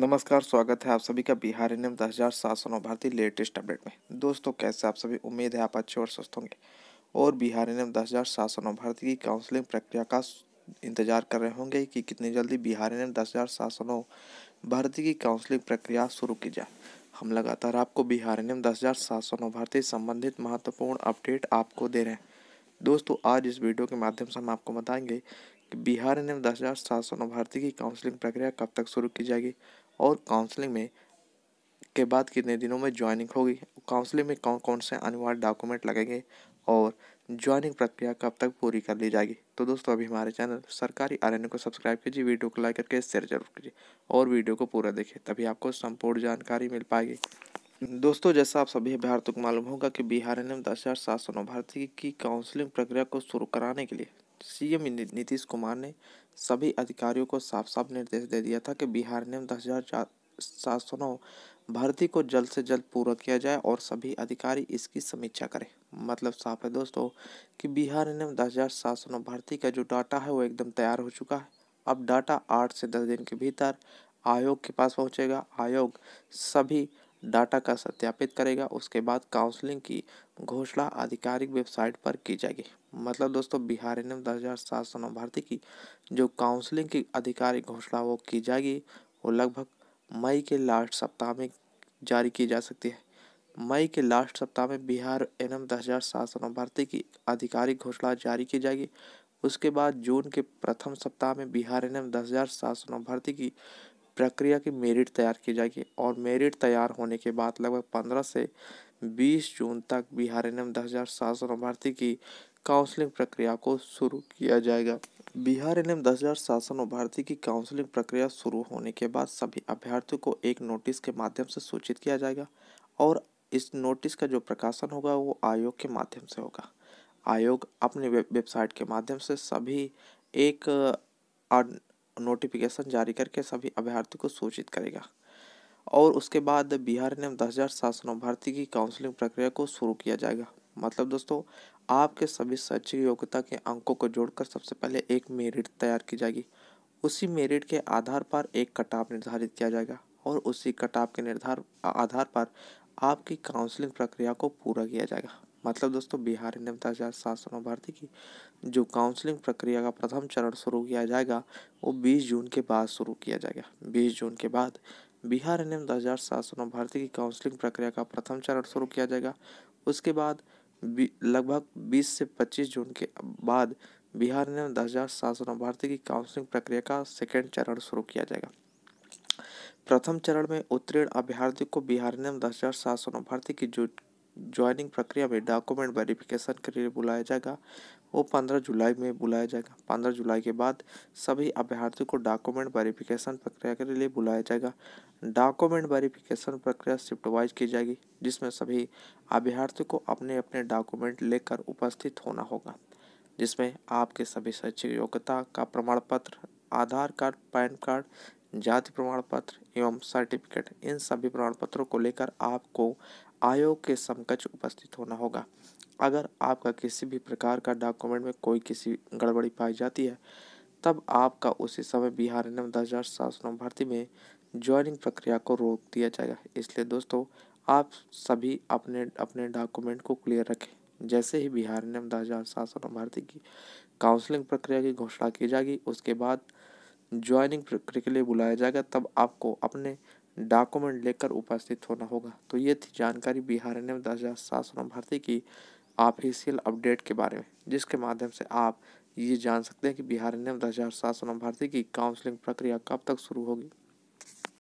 नमस्कार स्वागत है आप सभी का बिहार एन एम दस हज़ार सात सौ नौ भारतीय लेटेस्ट अपडेट में दोस्तों कैसे आप सभी उम्मीद है आप अच्छे और स्वस्थ होंगे और बिहार एन एम दस हज़ार सात सौ नौ भारतीय की काउंसलिंग प्रक्रिया का इंतजार कर रहे होंगे कि कितनी जल्दी बिहार एन एम दस हज़ार सात सौ नौ भारतीय की काउंसलिंग प्रक्रिया शुरू की जाए हम लगातार आपको बिहार एन एम दस हज़ार सात सौ नौ भारतीय संबंधित महत्वपूर्ण अपडेट आपको दे रहे हैं दोस्तों आज इस वीडियो के माध्यम से हम आपको बताएंगे कि बिहार एन एम दस हज़ार सात सौ नौ भारतीय की काउंसलिंग प्रक्रिया कब तक शुरू की जाएगी और काउंसलिंग में के बाद कितने दिनों में ज्वाइनिंग होगी काउंसलिंग में कौन कौन से अनिवार्य डॉक्यूमेंट लगेंगे और ज्वाइनिंग प्रक्रिया कब तक पूरी कर ली जाएगी तो दोस्तों अभी हमारे चैनल सरकारी आर को सब्सक्राइब कीजिए वीडियो को लाइक करके शेयर जरूर कीजिए और वीडियो को पूरा देखिए तभी आपको संपूर्ण जानकारी मिल पाएगी दोस्तों जैसा आप सभी भारत को मालूम होगा कि बिहार एन एम दस हज़ार सात सौ नौ भारतीय की काउंसलिंग प्रक्रिया को शुरू कराने के लिए सीएम नीतीश कुमार ने सभी अधिकारियों को साफ साफ निर्देश दे दिया था कि बिहार नियम दस हजार सात भर्ती को जल्द से जल्द पूरा किया जाए और सभी अधिकारी इसकी समीक्षा करें मतलब साफ है दोस्तों कि बिहार नियम दस हजार सात भर्ती का जो डाटा है वो एकदम तैयार हो चुका है अब डाटा आठ से दस दिन के भीतर आयोग के पास पहुंचेगा आयोग सभी डाटा का सत्यापित करेगा उसके बाद काउंसलिंग की घोषणा आधिकारिक वेबसाइट पर की जाएगी मतलब दोस्तों बिहार एन एम हज़ार सात सौ नौ भर्ती की जो काउंसलिंग की आधिकारिक घोषणा वो की जाएगी वो लगभग मई के लास्ट सप्ताह में जारी की जा सकती है मई के लास्ट सप्ताह में बिहार एन एम दस हज़ार सात सौ नौ भर्ती की आधिकारिक घोषणा जारी की जाएगी उसके बाद जून के प्रथम सप्ताह में बिहार एन एम दस हज़ार सात सौ नौ भर्ती की प्रक्रिया की मेरिट तैयार की जाएगी और मेरिट तैयार होने के बाद लगभग पंद्रह से बीस जून तक बिहार एन एम दस भर्ती की काउंसलिंग प्रक्रिया को शुरू किया जाएगा बिहार एन एम दस हजार शासन और की काउंसलिंग प्रक्रिया शुरू होने के बाद सभी अभ्यर्थियों को एक नोटिस के माध्यम से सूचित किया जाएगा और इस नोटिस का जो प्रकाशन होगा वो आयोग के माध्यम से होगा आयोग अपने वेबसाइट के माध्यम से सभी एक नोटिफिकेशन जारी करके सभी अभ्यर्थियों को सूचित करेगा और उसके बाद बिहार ने दस हज़ार सात सौ नौ भर्ती की काउंसलिंग प्रक्रिया को शुरू किया जाएगा मतलब दोस्तों आपके सभी शैक्षिक योग्यता के अंकों को जोड़कर सबसे पहले एक मेरिट तैयार की जाएगी उसी मेरिट के आधार पर एक कटाप निर्धारित किया जाएगा और उसी कटाप के निर्धार आधार पर आपकी काउंसलिंग प्रक्रिया को पूरा किया जाएगा मतलब दोस्तों बिहार दस हजार सात सौ नौ भर्ती की जो काउंसलिंग प्रक्रिया का प्रथम चरण शुरू किया जाएगा वो 20 जून के बाद शुरू किया जाएगा 20 जून के बाद बिहार एन एम दो हज़ार सात सौ नौ भर्ती की काउंसलिंग प्रक्रिया का प्रथम चरण शुरू किया जाएगा उसके बाद लगभग 20 से 25 जून के बाद बिहार एन एम दो हज़ार सात सौ नौ भर्ती की काउंसलिंग प्रक्रिया का सेकेंड चरण शुरू किया जाएगा प्रथम चरण में उत्तीर्ण अभ्यर्थी को बिहार एन एम दो हज़ार सात सौ नौ भर्ती की जो ज्वाइनिंग प्रक्रिया में डॉक्यूमेंट वेरिफिकेशन के लिए बुलाया जाएगा वो पंद्रह जुलाई में बुलाया जाएगा पंद्रह जुलाई के बाद सभी अभ्यर्थियों को डॉक्यूमेंट वेरिफिकेशन प्रक्रिया के लिए बुलाया जाएगा डॉक्यूमेंट वेरिफिकेशन प्रक्रिया शिफ्ट वाइज की जाएगी जिसमें सभी अभ्यर्थियों को अपने अपने डॉक्यूमेंट लेकर उपस्थित होना होगा जिसमें आपके सभी शैक्षिक योग्यता का प्रमाण पत्र आधार कार्ड पैन कार्ड जाति प्रमाण पत्र एवं सर्टिफिकेट इन सभी प्रमाण पत्रों को लेकर आपको आयोग के समकक्ष उपस्थित होना होगा अगर आपका किसी भी प्रकार का डॉक्यूमेंट में कोई किसी गड़बड़ी पाई जाती है तब आपका उसी समय बिहार एन दस हज़ार सात सौ भर्ती में ज्वाइनिंग प्रक्रिया को रोक दिया जाएगा इसलिए दोस्तों आप सभी अपने अपने डॉक्यूमेंट को क्लियर रखें जैसे ही बिहार एन दस हज़ार सात सौ भर्ती की काउंसलिंग प्रक्रिया की घोषणा की जाएगी उसके बाद ज्वाइनिंग प्रक्रिया के लिए बुलाया जाएगा तब आपको अपने डॉक्यूमेंट लेकर उपस्थित होना होगा तो ये थी जानकारी बिहार एन दस हज़ार सात सौ भर्ती की ऑफिशियल अपडेट के बारे में जिसके माध्यम से आप ये जान सकते हैं कि बिहार एन दस हज़ार सात सौ भर्ती की काउंसलिंग प्रक्रिया कब तक शुरू होगी